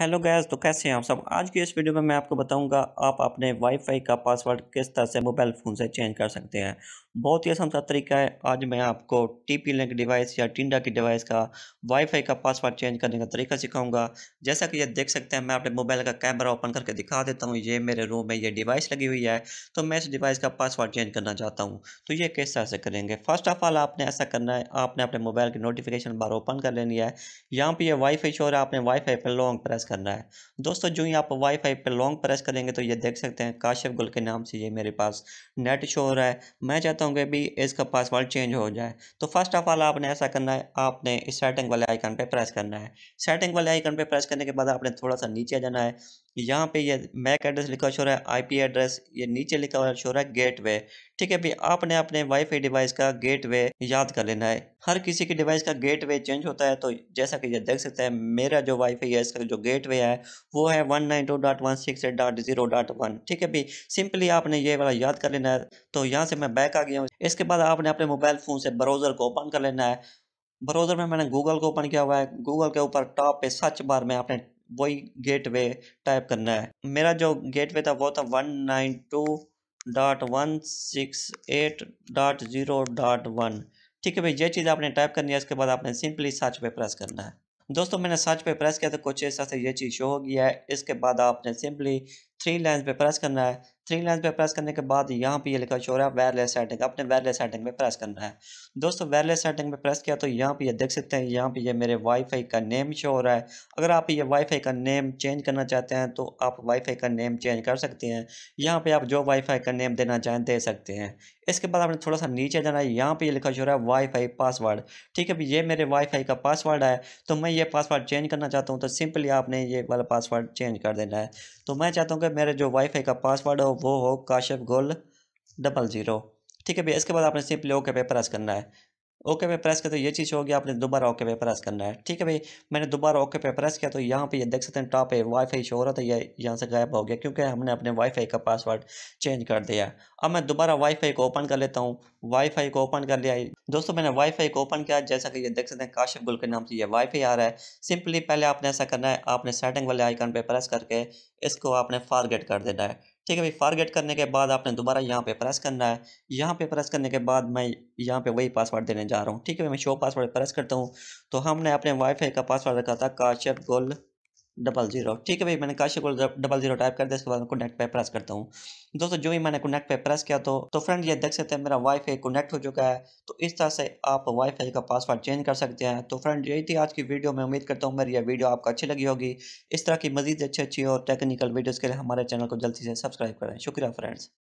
hello gaze تو کیسے ہیں آپ سب آج کی اس ویڈیو میں میں آپ کو بتاؤں گا آپ اپنے وائی فائی کا پاسورڈ کس طرح سے موبائل فون سے چینج کر سکتے ہیں بہت ہی آسان سا طریقہ ہے آج میں آپ کو ٹی پی لنک ڈیوائس یا ٹینڈا کی ڈیوائس کا وائی فائی کا پاسورڈ چینج کرنے کا طریقہ سکھاؤں گا جیسا کہ یہ دیکھ سکتے ہیں میں اپنے موبائل کا کیمرہ اوپن کر کے دکھا دیتا ہوں یہ میرے روم میں یہ ڈیوائس لگی ہوئی ہے تو میں اس ڈیوائس کا پاسورڈ چینج کرنا چاہتا ہوں تو یہ کس طرح سے کریں گے فرسٹ آف آل آپ نے ایسا کرنا ہے آپ نے اپنے موبائل کی نوٹیفیکیشن بار اوپن کر لینی ہے یہاں پہ یہ وائی فائی شور ہے آپ نے وائی فائی پہ لانگ پریس کرنا ہے دوستو جو ہی آپ وائی فائی پہ لانگ پریس کریں گے تو یہ دیکھ سکتے ہیں کاشف گل کے نام سے یہ میرے پاس نیٹ شو رہا ہے میں چاہتا ہوں کہ اس کا پاس وال چینج ہو جائے تو فرسٹ آف آل آپ نے ایسا کرنا ہے آپ نے اس سیٹنگ والے آئیکن پہ پریس کرنا ہے سیٹنگ والے آئیکن پہ پریس کرنے کے بعد آپ نے تھوڑا سا نیچے جانا ہے یہاں پہ یہ میک ایڈریس لکھا شو رہا ہے آئی پی ایڈریس یہ نیچے لکھا ہوا رہا ہے گیٹ وے ٹھیک ہے بھی آپ نے اپنے وائی فائی ڈیوائس کا گیٹ وے یاد کر لینا ہے ہر کسی کی ڈیوائس کا گیٹ وے چینج ہوتا ہے تو جیسا کہ یہ دیکھ سکتا ہے میرا جو وائی فائی ہے اس کا جو گیٹ وے ہے وہ ہے one nine two dot one six eight dot zero dot one ٹھیک ہے بھی سمپلی آپ نے یہ والا یاد کر لینا ہے تو یہاں سے میں بیک آ گیا ہوں اس کے بعد آپ نے اپنے موبائل فون سے براؤزر کو اوپن کر لینا ہے براؤزر میں میں نے گوگل کو اوپن کیا ہوا ہے گوگل کے اوپر ٹاپ پہ سرچ بار میں آپ نے وہی گیٹ وے ٹائپ کرنا ہے میرا جو گیٹ وے تھا وہ تھا one nine two dot one six eight dot zero dot one ٹھیک ہے بھائی یہ چیز آپ نے ٹائپ کرنی ہے اس کے بعد آپ نے سمپلی سرچ پہ پریس کرنا ہے دوستوں میں نے سرچ پہ پریس کیا تو کچھ سے یہ چیز شو ہو گیا ہے اس کے بعد آپ نے سمپلی تھری لائنس پہ پریس کرنا ہے تھری لائنس پہ پریس کرنے کے بعد یہاں پہ یہ لکھا شو رہا ہے وائرلیس سیٹنگ اپنے وائرلیس سیٹنگ پہ پریس کرنا ہے دوستو وائرلیس سیٹنگ پہ پریس کیا تو یہاں پہ یہ دیکھ سکتے ہیں یہاں پہ یہ میرے وائی فائی کا نیم شو ہو رہا ہے اگر آپ یہ وائی فائی کا نیم چینج کرنا چاہتے ہیں تو آپ وائی فائی کا نیم چینج کر سکتے ہیں یہاں پہ آپ جو وائی فائی کا نیم دینا چاہیں دے سکتے ہیں اس کے بعد آپ نے تھوڑا سا نیچے جانا ہے یہاں پہ یہ لکھا شو رہا ہے وائی فائی پاس ورڈ ٹھیک ہے یہ میرے وائی فائی کا پاس ورڈ ہے تو میں یہ پاس ورڈ چینج کرنا چاہتا ہوں تو سمپلی آپ نے یہ والا پاس ورڈ چینج کر دینا ہے تو میں چاہتا ہوں کہ میرے جو وائی فائی کا پاسورڈ ہو وہ ہو کاشف گول ڈبل زیرو ٹھیک ہے اس کے بعد آپ نے سمپلی اوکے کے پیپر ایس کرنا ہے اوکے پہ پریس کیا تو یہ چیز ہوگی آپ نے دوبارہ اوکے پہ پریس کرنا ہے ٹھیک ہے بھائی میں نے دوبارہ اوکے پہ پریس کیا تو یہاں پہ یہ دیکھ سکتے ہیں ٹاپ پہ وائی فائی شو ہو رہا یہ یہاں سے غائب ہو گیا کیونکہ ہم نے اپنے وائی فائی کا پاس ورڈ چینج کر دیا اب میں دوبارہ وائی فائی کو اوپن کر لیتا ہوں وائی فائی کو اوپن کر لیا دوستوں میں نے وائی فائی کو اوپن کیا جیسا کہ یہ دیکھ سکتے ہیں کاشف گل کے نام سے یہ وائی فائی آ رہا ہے سمپلی پہلے آپ نے ایسا کرنا ہے آپ نے سیٹنگ والے آئیکن پہ پریس کر کے اس کو آپ نے فارگیٹ کر دینا ہے ٹھیک ہے بھائی فارگیٹ کرنے کے بعد آپ نے دوبارہ یہاں پہ پریس کرنا ہے یہاں پہ پریس کرنے کے بعد میں یہاں پہ وہی پاسورڈ دینے جا رہا ہوں ٹھیک ہے میں شو پاسورڈ پریس کرتا ہوں تو ہم نے اپنے وائی فائی کا پاسورڈ رکھا تھا کاشف گل ڈبل زیرو ٹھیک ہے بھائی میں نے کاشی کو ڈبل زیرو ٹائپ کر دے اس کے بعد میں کنیکٹ پہ پریس کرتا ہوں دوستو جو بھی میں نے کنیکٹ پہ پریس کیا تو تو فرینڈ یہ دیکھ سکتے ہیں میرا وائی فائی کنیکٹ ہو چکا ہے تو اس طرح سے آپ وائی فائی کا پاسورڈ چینج کر سکتے ہیں تو فرینڈ یہی تھی آج کی ویڈیو میں امید کرتا ہوں میری یہ ویڈیو آپ کو اچھی لگی ہوگی اس طرح کی مزید اچھی اچھی اور ٹیکنیکل ویڈیوز کے لیے ہمارے چینل کو جلدی سے سبسکرائب کریں شکریہ فرینڈس